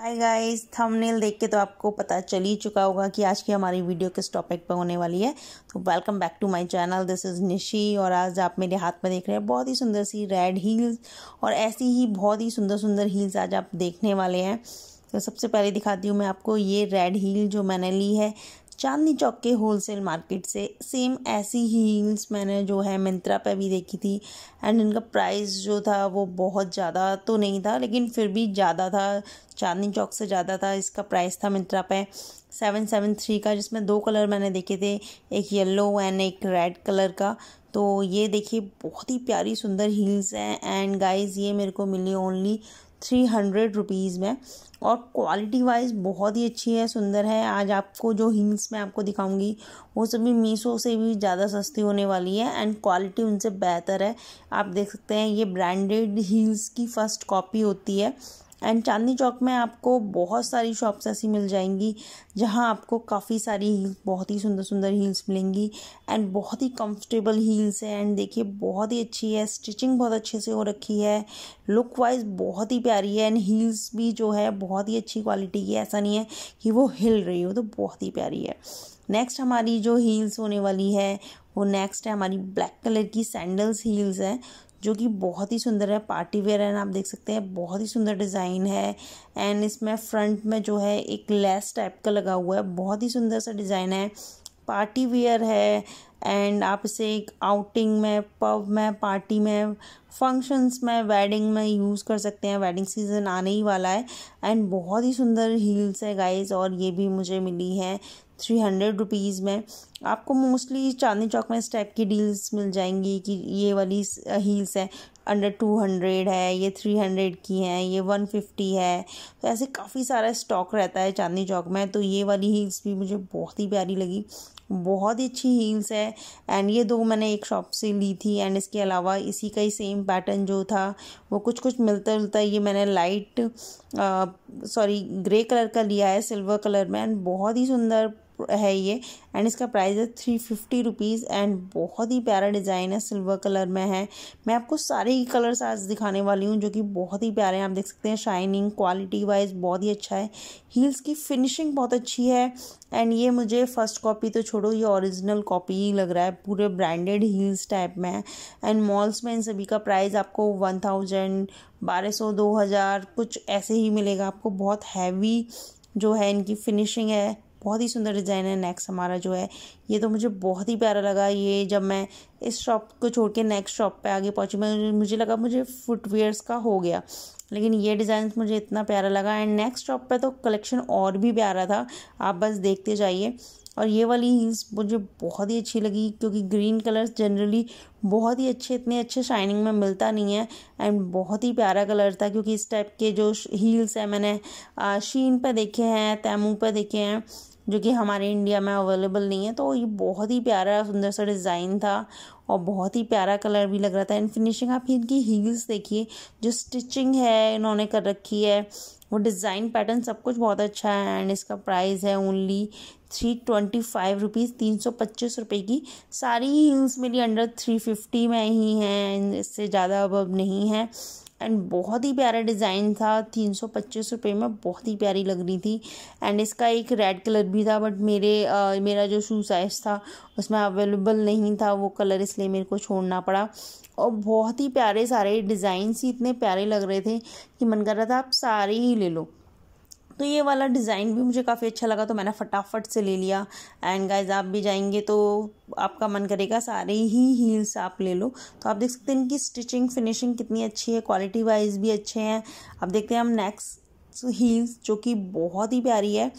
hi guys thumbnail देख के तो आपको पता चल ही चुका होगा कि आज की हमारी वीडियो किस टॉपिक पर होने वाली है तो welcome back to my channel this is Nishi और आज आप मेरे हाथ में देख रहे हैं बहुत ही सुंदर सी रेड हील्स और ऐसी ही बहुत ही सुंदर सुंदर हील्स आज आप देखने वाले हैं तो सबसे पहले दिखाती हूँ मैं आपको ये रेड हील जो मैंने ली है चांदनी चौक के होलसेल मार्केट से सेम ऐसी ही हील्स मैंने जो है मिंत्रा पे भी देखी थी एंड इनका प्राइस जो था वो बहुत ज़्यादा तो नहीं था लेकिन फिर भी ज़्यादा था चांदनी चौक से ज़्यादा था इसका प्राइस था मिंत्रा पे सेवन सेवन थ्री का जिसमें दो कलर मैंने देखे थे एक येलो एंड एक रेड कलर का तो ये देखिए बहुत ही प्यारी सुंदर हील्स हैं एंड गाइस ये मेरे को मिली ओनली थ्री हंड्रेड रुपीज़ में और क्वालिटी वाइज बहुत ही अच्छी है सुंदर है आज आपको जो हिंग्स मैं आपको दिखाऊंगी वो सभी मीशो से भी ज़्यादा सस्ती होने वाली है एंड क्वालिटी उनसे बेहतर है आप देख सकते हैं ये ब्रांडेड हील्स की फ़र्स्ट कॉपी होती है एंड चांदनी चौक में आपको बहुत सारी शॉप्स ऐसी मिल जाएंगी जहां आपको काफ़ी सारी हील्स बहुत ही सुंदर सुंदर हील्स मिलेंगी एंड बहुत ही कंफर्टेबल हील्स है एंड देखिए बहुत ही अच्छी है स्टिचिंग बहुत अच्छे से हो रखी है लुक वाइज बहुत ही प्यारी है एंड हील्स भी जो है बहुत ही अच्छी क्वालिटी की ऐसा नहीं है कि वो हिल रही हो तो बहुत ही प्यारी है नेक्स्ट हमारी जो हील्स होने वाली है वो नेक्स्ट है हमारी ब्लैक कलर की सैंडल्स हील्स हैं जो कि बहुत ही सुंदर है पार्टी वेयर है ना आप देख सकते हैं बहुत ही सुंदर डिज़ाइन है एंड इसमें फ्रंट में जो है एक लेस टाइप का लगा हुआ है बहुत ही सुंदर सा डिज़ाइन है पार्टी वेयर है एंड आप इसे एक आउटिंग में पब में पार्टी में फंक्शंस में वेडिंग में यूज़ कर सकते हैं वेडिंग सीज़न आने ही वाला है एंड बहुत ही सुंदर हील्स है गाइस और ये भी मुझे मिली है थ्री हंड्रेड रुपीज़ में आपको मोस्टली चांदनी चौक में इस टाइप की डील्स मिल जाएंगी कि ये वाली हील्स है अंडर टू हंड्रेड है ये थ्री हंड्रेड की हैं ये वन फिफ्टी है तो ऐसे काफ़ी सारा स्टॉक रहता है चांदनी चौक में तो ये वाली हील्स भी मुझे बहुत ही प्यारी लगी बहुत ही अच्छी हील्स है एंड ये दो मैंने एक शॉप से ली थी एंड इसके अलावा इसी का ही सेम पैटर्न जो था वो कुछ कुछ मिलता जुलता ये मैंने लाइट सॉरी ग्रे कलर का लिया है सिल्वर कलर में एंड बहुत ही सुंदर है ये एंड इसका प्राइस है थ्री फिफ्टी रुपीज़ एंड बहुत ही प्यारा डिज़ाइन है सिल्वर कलर में है मैं आपको सारे ही कलर्स आज दिखाने वाली हूँ जो कि बहुत ही प्यारे हैं आप देख सकते हैं शाइनिंग क्वालिटी वाइज बहुत ही अच्छा है हील्स की फिनिशिंग बहुत अच्छी है एंड ये मुझे फ़र्स्ट कॉपी तो छोड़ो ये ओरिजिनल कॉपी ही लग रहा है पूरे ब्रांडेड हील्स टाइप में है एंड मॉल्स में इन सभी का प्राइस आपको वन थाउजेंड बारह सौ दो हज़ार कुछ ऐसे ही मिलेगा आपको बहुत हैवी जो है इनकी फिनिशिंग है बहुत ही सुंदर डिज़ाइन है नेक्स्ट हमारा जो है ये तो मुझे बहुत ही प्यारा लगा ये जब मैं इस शॉप को छोड़ के नेक्स्ट शॉप पे आगे पहुंची मैं मुझे लगा मुझे फुटवेयर्स का हो गया लेकिन ये डिज़ाइन मुझे इतना प्यारा लगा एंड नेक्स्ट शॉप पे तो कलेक्शन और भी प्यारा था आप बस देखते जाइए और ये वाली हील्स मुझे बहुत ही अच्छी लगी क्योंकि ग्रीन कलर्स जनरली बहुत ही अच्छे इतने अच्छे शाइनिंग में मिलता नहीं है एंड बहुत ही प्यारा कलर था क्योंकि इस टाइप के जो हील्स हैं मैंने शीन पे देखे हैं तैमू पे देखे हैं जो कि हमारे इंडिया में अवेलेबल नहीं है तो ये बहुत ही प्यारा सुंदर सा डिज़ाइन था और बहुत ही प्यारा कलर भी लग रहा था एंड फिनिशिंग आप इनकी हील्स देखिए जो स्टिचिंग है इन्होंने कर रखी है वो डिज़ाइन पैटर्न सब कुछ बहुत अच्छा है एंड इसका प्राइस है only three twenty five rupees तीन सौ पच्चीस रुपये की सारी हील्स मेरी अंडर थ्री फिफ्टी में ही हैं इससे ज़्यादा अब नहीं है एंड बहुत ही प्यारा डिज़ाइन था तीन सौ पच्चीस रुपये में बहुत ही प्यारी लग रही थी एंड इसका एक रेड कलर भी था बट मेरे आ, मेरा जो शू साइज़ था उसमें अवेलेबल नहीं था वो कलर इसलिए मेरे को छोड़ना पड़ा और बहुत ही प्यारे सारे डिज़ाइन ही इतने प्यारे लग रहे थे कि मन कर रहा था आप सारे ही ले लो तो ये वाला डिज़ाइन भी मुझे काफ़ी अच्छा लगा तो मैंने फटाफट से ले लिया एंड गाइज आप भी जाएंगे तो आपका मन करेगा सारे ही हील्स आप ले लो तो आप देख सकते हैं इनकी स्टिचिंग फिनिशिंग कितनी अच्छी है क्वालिटी वाइज भी अच्छे हैं अब देखते हैं हम नेक्स्ट हील्स जो कि बहुत ही प्यारी है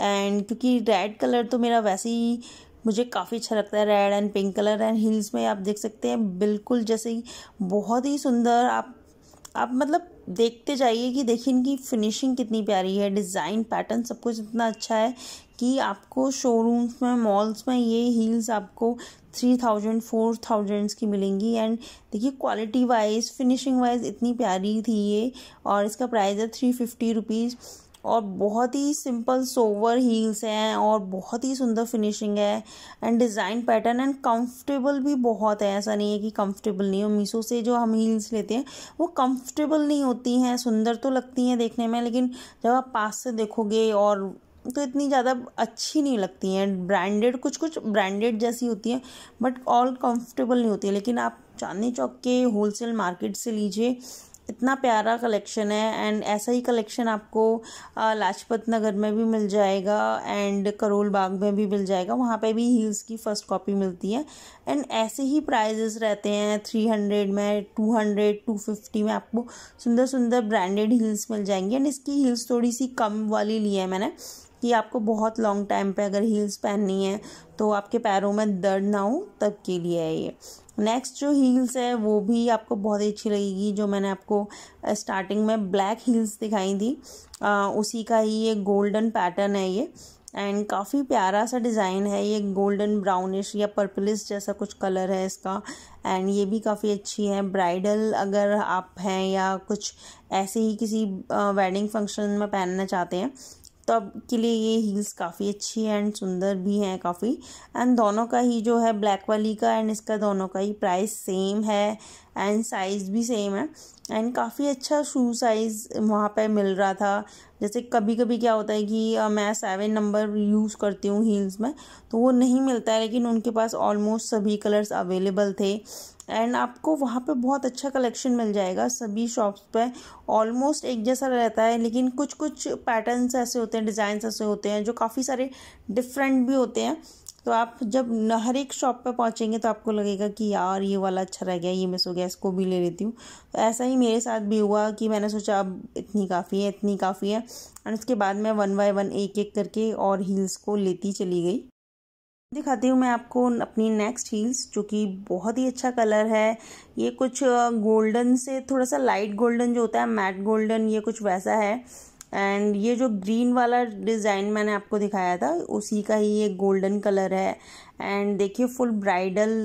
एंड क्योंकि रेड कलर तो मेरा वैसे ही मुझे काफ़ी अच्छा लगता है red and pink colour and heels में आप देख सकते हैं बिल्कुल जैसे ही बहुत ही सुंदर आप आप मतलब देखते जाइए कि देखिए इनकी फिनिशिंग कितनी प्यारी है डिज़ाइन पैटर्न सब कुछ इतना अच्छा है कि आपको शोरूम्स में मॉल्स में ये हील्स आपको थ्री थाउजेंड फोर थाउजेंड्स की मिलेंगी एंड देखिए क्वालिटी वाइज फिनिशिंग वाइज इतनी प्यारी थी ये और इसका प्राइस है थ्री फिफ्टी रुपीज़ और बहुत ही सिंपल सोवर हील्स हैं और बहुत ही सुंदर फिनिशिंग है and design pattern and comfortable भी बहुत है ऐसा नहीं है कि कंफर्टेबल नहीं हो मीशो से जो हम हील्स लेते हैं वो कंफर्टेबल नहीं होती हैं सुंदर तो लगती हैं देखने में लेकिन जब आप पास से देखोगे और तो इतनी ज़्यादा अच्छी नहीं लगती हैं ब्रांडेड कुछ कुछ ब्रांडेड जैसी होती हैं बट ऑल कंफर्टेबल नहीं होती है लेकिन आप चांदनी चौक के होलसेल मार्केट से लीजिए इतना प्यारा कलेक्शन है एंड ऐसा ही कलेक्शन आपको लाजपत नगर में भी मिल जाएगा एंड करोल बाग में भी मिल जाएगा वहाँ पे भी हील्स की फ़र्स्ट कॉपी मिलती है एंड ऐसे ही प्राइजेस रहते हैं थ्री हंड्रेड में टू हंड्रेड टू फिफ्टी में आपको सुंदर सुंदर ब्रांडेड हील्स मिल जाएंगी एंड इसकी हील्स थोड़ी सी कम वाली ली है मैंने कि आपको बहुत लॉन्ग टाइम पे अगर हील्स पहननी है तो आपके पैरों में दर्द ना हो तब के लिए है ये नेक्स्ट जो हील्स है वो भी आपको बहुत अच्छी लगेगी जो मैंने आपको स्टार्टिंग में ब्लैक हील्स दिखाई थी आ, उसी का ही ये गोल्डन पैटर्न है ये एंड काफ़ी प्यारा सा डिज़ाइन है ये गोल्डन ब्राउनिश या पर्पलिश जैसा कुछ कलर है इसका एंड ये भी काफ़ी अच्छी है ब्राइडल अगर आप हैं या कुछ ऐसे ही किसी वेडिंग फंक्शन में पहनना चाहते हैं तो अब के लिए ये हील्स काफ़ी अच्छी है एंड सुंदर भी हैं काफ़ी एंड दोनों का ही जो है ब्लैक वाली का एंड इसका दोनों का ही प्राइस सेम है एंड साइज़ भी सेम है एंड काफ़ी अच्छा शू साइज़ वहाँ पे मिल रहा था जैसे कभी कभी क्या होता है कि मैं सेवन नंबर यूज़ करती हूँ हील्स में तो वो नहीं मिलता है लेकिन उनके पास ऑलमोस्ट सभी कलर्स अवेलेबल थे एंड आपको वहाँ पे बहुत अच्छा कलेक्शन मिल जाएगा सभी शॉप्स पे ऑलमोस्ट एक जैसा रहता है लेकिन कुछ कुछ पैटर्न्स ऐसे होते हैं डिज़ाइंस ऐसे होते हैं जो काफ़ी सारे डिफरेंट भी होते हैं तो आप जब हर एक शॉप पे पहुँचेंगे तो आपको लगेगा कि यार ये वाला अच्छा रह गया ये मिस हो गया इसको भी ले लेती हूँ तो ऐसा ही मेरे साथ भी हुआ कि मैंने सोचा अब इतनी काफ़ी है इतनी काफ़ी है एंड उसके बाद मैं वन बाय वन एक एक करके और हील्स को लेती चली गई दिखाती हूँ मैं आपको अपनी नेक्स्ट हील्स जो कि बहुत ही अच्छा कलर है ये कुछ गोल्डन से थोड़ा सा लाइट गोल्डन जो होता है मैट गोल्डन ये कुछ वैसा है एंड ये जो ग्रीन वाला डिज़ाइन मैंने आपको दिखाया था उसी का ही ये गोल्डन कलर है एंड देखिए फुल ब्राइडल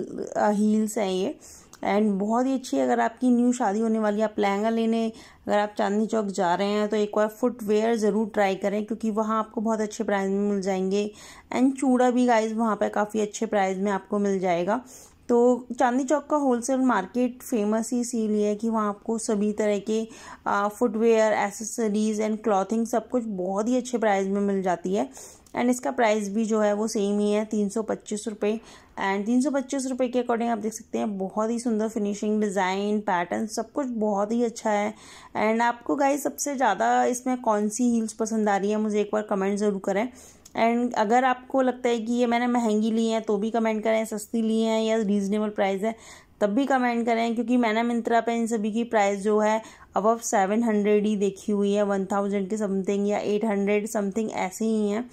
हील्स हैं ये एंड बहुत ही अच्छी है अगर आपकी न्यू शादी होने वाली है आप लहंगा लेने अगर आप चांदनी चौक जा रहे हैं तो एक बार फुटवेयर ज़रूर ट्राई करें क्योंकि वहाँ आपको बहुत अच्छे प्राइस में मिल जाएंगे एंड चूड़ा भी गाइज वहाँ पर काफ़ी अच्छे प्राइस में आपको मिल जाएगा तो चांदनी चौक का होलसेल मार्केट फेमस ही इसीलिए है कि वहाँ आपको सभी तरह के फुटवेयर एसेसरीज़ एंड क्लॉथिंग सब कुछ बहुत ही अच्छे प्राइस में मिल जाती है एंड इसका प्राइस भी जो है वो सेम ही है तीन सौ पच्चीस रुपये एंड तीन सौ पच्चीस रुपये के अकॉर्डिंग आप देख सकते हैं बहुत ही सुंदर फिनिशिंग डिज़ाइन पैटर्न सब कुछ बहुत ही अच्छा है एंड आपको गाइस सबसे ज़्यादा इसमें कौन सी हील्स पसंद आ रही है मुझे एक बार कमेंट ज़रूर करें एंड अगर आपको लगता है कि ये मैंने महंगी ली है तो भी कमेंट करें सस्ती ली है या रीज़नेबल प्राइस है तब भी कमेंट करें क्योंकि मैंने मिंत्रा पे इन सभी की प्राइस जो है अब सेवन हंड्रेड ही देखी हुई है वन थाउजेंड के समथिंग या एट हंड्रेड समथिंग ऐसे ही हैं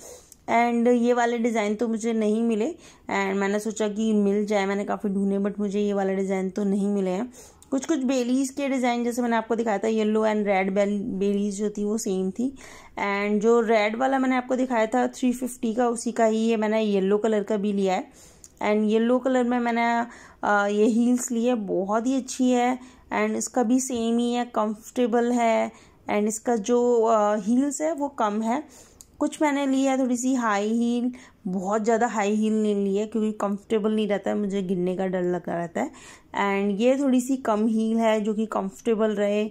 एंड ये वाले डिज़ाइन तो मुझे नहीं मिले एंड मैंने सोचा कि मिल जाए मैंने काफ़ी ढूंढे बट मुझे ये वाले डिज़ाइन तो नहीं मिले हैं कुछ कुछ बेलीज के डिज़ाइन जैसे मैंने आपको दिखाया था येलो एंड रेड बेल बेलीज जो थी वो सेम थी एंड जो रेड वाला मैंने आपको दिखाया था थ्री फिफ्टी का उसी का ही ये मैंने येलो कलर का भी लिया है एंड येलो कलर में मैंने ये हील्स ली है बहुत ही अच्छी है एंड इसका भी सेम ही है कम्फर्टेबल है एंड इसका जो हील्स है वो कम है कुछ मैंने लिया है थोड़ी सी हाई हील बहुत ज़्यादा हाई हील नहीं है क्योंकि कंफर्टेबल नहीं रहता है मुझे गिरने का डर लगा रहता है एंड ये थोड़ी सी कम हील है जो कि कंफर्टेबल रहे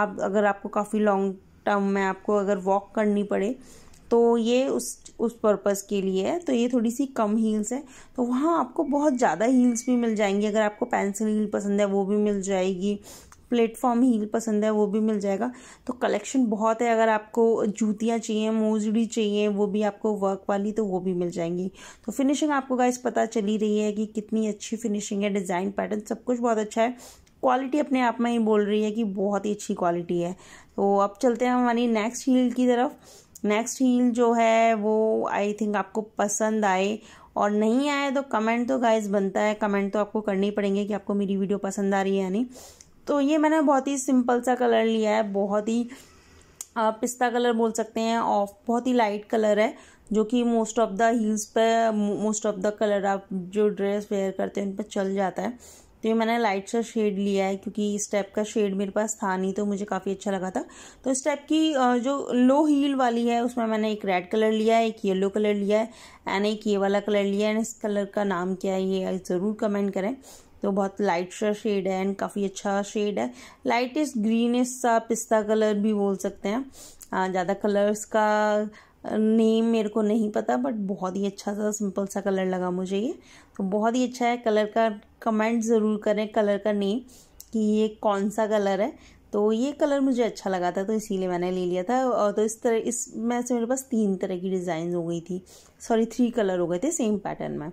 आप अगर आपको काफ़ी लॉन्ग टर्म में आपको अगर वॉक करनी पड़े तो ये उस उस पर्पज़ के लिए है तो ये थोड़ी सी कम हील्स है तो वहाँ आपको बहुत ज़्यादा हील्स भी मिल जाएंगी अगर आपको पेंसिल हील पसंद है वो भी मिल जाएगी प्लेटफॉर्म हील पसंद है वो भी मिल जाएगा तो कलेक्शन बहुत है अगर आपको जूतियाँ चाहिए मोजड़ी चाहिए वो भी आपको वर्क वाली तो वो भी मिल जाएंगी तो फिनिशिंग आपको गाइस पता चली रही है कि कितनी अच्छी फिनिशिंग है डिज़ाइन पैटर्न सब कुछ बहुत अच्छा है क्वालिटी अपने आप में ही बोल रही है कि बहुत ही अच्छी क्वालिटी है तो अब चलते हैं हमारी नेक्स्ट हील की तरफ नेक्स्ट हील जो है वो आई थिंक आपको पसंद आए और नहीं आए तो कमेंट तो गाइज बनता है कमेंट तो आपको करनी पड़ेंगे कि आपको मेरी वीडियो पसंद आ रही है या नहीं तो ये मैंने बहुत ही सिंपल सा कलर लिया है बहुत ही पिस्ता कलर बोल सकते हैं ऑफ बहुत ही लाइट कलर है जो कि मोस्ट ऑफ द हील्स पे मोस्ट ऑफ द कलर आप जो ड्रेस वेयर करते हैं उन पर चल जाता है तो ये मैंने लाइट सा शेड लिया है क्योंकि इस टाइप का शेड मेरे पास था नहीं तो मुझे काफ़ी अच्छा लगा था तो इस टाइप की जो लो हील वाली है उसमें मैंने एक रेड कलर लिया है एक येलो कलर लिया है एंड एक ये वाला कलर लिया है एंड इस कलर का नाम क्या है ये ज़रूर कमेंट करें तो बहुत लाइट सा शेड है एंड काफ़ी अच्छा शेड है लाइटेस्ट ग्रीनिश सा पिस्ता कलर भी बोल सकते हैं ज़्यादा कलर्स का नेम मेरे को नहीं पता बट बहुत ही अच्छा सा सिंपल सा कलर लगा मुझे ये तो बहुत ही अच्छा है कलर का कमेंट ज़रूर करें कलर का नेम कि ये कौन सा कलर है तो ये कलर मुझे अच्छा लगा था तो इसीलिए मैंने ले लिया था और तो इस तरह इसमें से मेरे पास तीन तरह की डिज़ाइन हो गई थी सॉरी थ्री कलर हो गए थे सेम पैटर्न में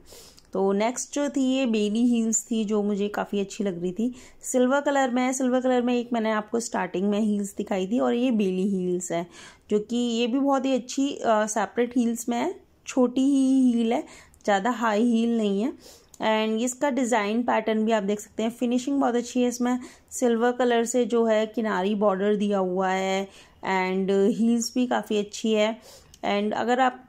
तो नेक्स्ट जो थी ये बेली हील्स थी जो मुझे काफ़ी अच्छी लग रही थी सिल्वर कलर में सिल्वर कलर में एक मैंने आपको स्टार्टिंग में हील्स दिखाई थी और ये बेली हील्स है जो कि ये भी बहुत ही अच्छी सेपरेट हील्स में है छोटी ही हील है ज़्यादा हाई हील नहीं है एंड इसका डिज़ाइन पैटर्न भी आप देख सकते हैं फिनिशिंग बहुत अच्छी है इसमें सिल्वर कलर से जो है किनारी बॉर्डर दिया हुआ है एंड हील्स भी काफ़ी अच्छी है एंड अगर आप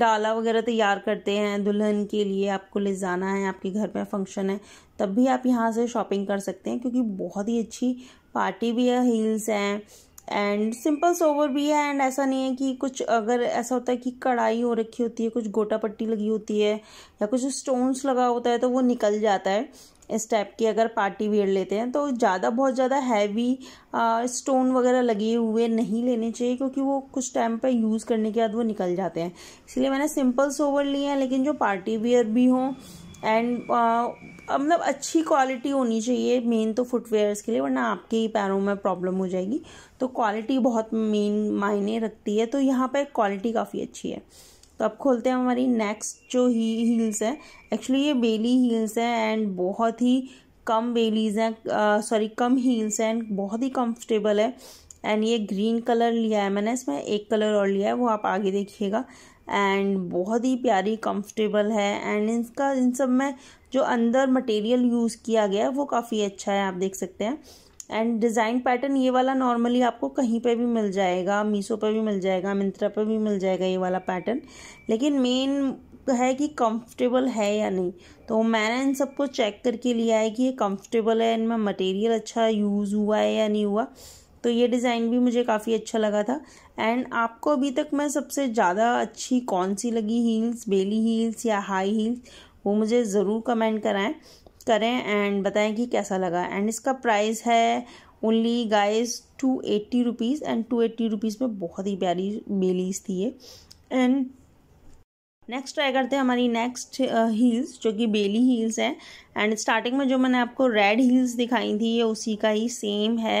डाला वगैरह तैयार करते हैं दुल्हन के लिए आपको ले जाना है आपके घर में फंक्शन है तब भी आप यहाँ से शॉपिंग कर सकते हैं क्योंकि बहुत ही अच्छी पार्टी भी है हील्स हैं एंड सिंपल सोवर भी है एंड ऐसा नहीं है कि कुछ अगर ऐसा होता है कि कढ़ाई हो रखी होती है कुछ गोटा पट्टी लगी होती है या कुछ स्टोन्स लगा होता है तो वो निकल जाता है इस टाइप की अगर पार्टी वेयर लेते हैं तो ज़्यादा बहुत ज़्यादा हैवी स्टोन वगैरह लगे हुए नहीं लेने चाहिए क्योंकि वो कुछ टाइम पर यूज़ करने के बाद वो निकल जाते हैं इसलिए मैंने सिंपल सोवर लिए हैं लेकिन जो पार्टी वेयर भी हों एंड uh, मतलब अच्छी क्वालिटी होनी चाहिए मेन तो फुटवेयर्स के लिए वरना आपके ही पैरों में प्रॉब्लम हो जाएगी तो क्वालिटी बहुत मेन मायने रखती है तो यहाँ पर क्वालिटी काफ़ी अच्छी है तो अब खोलते हैं हमारी नेक्स्ट जो ही हील्स है एक्चुअली ये बेली हील्स हैं एंड बहुत ही कम बेलीज हैं सॉरी uh, कम हील्स हैं एंड बहुत ही कंफर्टेबल है एंड ये ग्रीन कलर लिया है मैंने इसमें एक कलर और लिया है वो आप आगे देखिएगा एंड बहुत ही प्यारी कंफर्टेबल है एंड इसका इन सब में जो अंदर मटेरियल यूज़ किया गया वो काफ़ी अच्छा है आप देख सकते हैं एंड डिज़ाइन पैटर्न ये वाला नॉर्मली आपको कहीं पे भी मिल जाएगा मीसो पे भी मिल जाएगा मिंत्रा पे भी मिल जाएगा ये वाला पैटर्न लेकिन मेन है कि कंफर्टेबल है या नहीं तो मैंने इन सबको चेक करके लिया है कि ये कम्फर्टेबल है इनमें मटेरियल अच्छा यूज़ हुआ है या नहीं हुआ तो ये डिज़ाइन भी मुझे काफ़ी अच्छा लगा था एंड आपको अभी तक मैं सबसे ज़्यादा अच्छी कौन सी लगी हील्स बेली हील्स या हाई हील्स वो मुझे ज़रूर कमेंट कराएं करें एंड बताएं कि कैसा लगा एंड इसका प्राइस है only guys two eighty rupees and two eighty rupees में बहुत ही प्यारी बेलीस थी ये एंड नेक्स्ट ट्राई करते हैं हमारी नेक्स्ट हील्स जो कि बेली हील्स हैं एंड स्टार्टिंग में जो मैंने आपको रेड हील्स दिखाई थी ये उसी का ही सेम है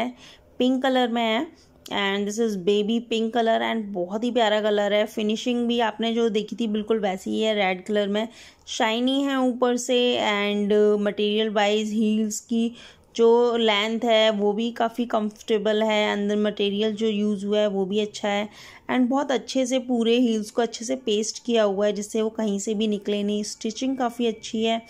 पिंक कलर में है and this is baby pink colour and बहुत ही प्यारा कलर है फिनिशिंग भी आपने जो देखी थी बिल्कुल वैसी ही है रेड कलर में शाइनी है ऊपर से एंड मटेरियल वाइज हील्स की जो लेंथ है वो भी काफ़ी कंफर्टेबल है अंदर मटेरियल जो यूज़ हुआ है वो भी अच्छा है एंड बहुत अच्छे से पूरे हील्स को अच्छे से पेस्ट किया हुआ है जिससे वो कहीं से भी निकले नहीं स्टिचिंग काफ़ी अच्छी है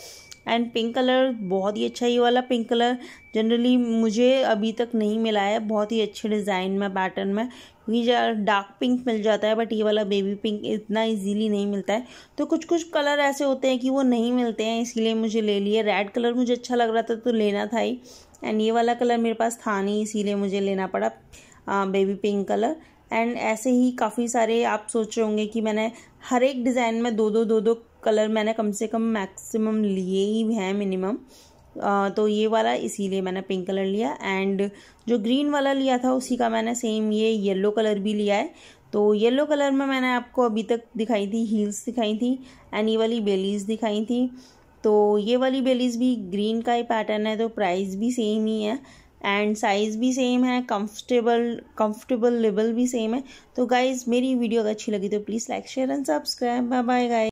एंड पिंक कलर बहुत ही अच्छा ये वाला पिंक कलर जनरली मुझे अभी तक नहीं मिला है बहुत ही अच्छे डिज़ाइन में पैटर्न में क्योंकि डार्क पिंक मिल जाता है बट ये वाला बेबी पिंक इतना इजीली नहीं मिलता है तो कुछ कुछ कलर ऐसे होते हैं कि वो नहीं मिलते हैं इसीलिए मुझे ले लिए रेड कलर मुझे अच्छा लग रहा था तो लेना था ही एंड ये वाला कलर मेरे पास था नहीं इसीलिए मुझे लेना पड़ा आ, बेबी पिंक कलर एंड ऐसे ही काफ़ी सारे आप सोच रहे होंगे कि मैंने हर एक डिज़ाइन में दो दो दो दो कलर मैंने कम से कम मैक्सिमम लिए ही हैं मिनिमम तो ये वाला इसीलिए मैंने पिंक कलर लिया एंड जो ग्रीन वाला लिया था उसी का मैंने सेम ये येलो कलर भी लिया है तो येलो कलर में मैंने आपको अभी तक दिखाई थी हील्स दिखाई थी एंड ये वाली बेलीज़ दिखाई थी तो ये वाली बेलीज़ भी ग्रीन का ही पैटर्न है तो प्राइस भी सेम ही है एंड साइज़ भी सेम है कंफर्टेबल कंफर्टेबल लेवल भी सेम है तो गाइज़ मेरी वीडियो अगर अच्छी लगी तो please like share and subscribe bye bye guys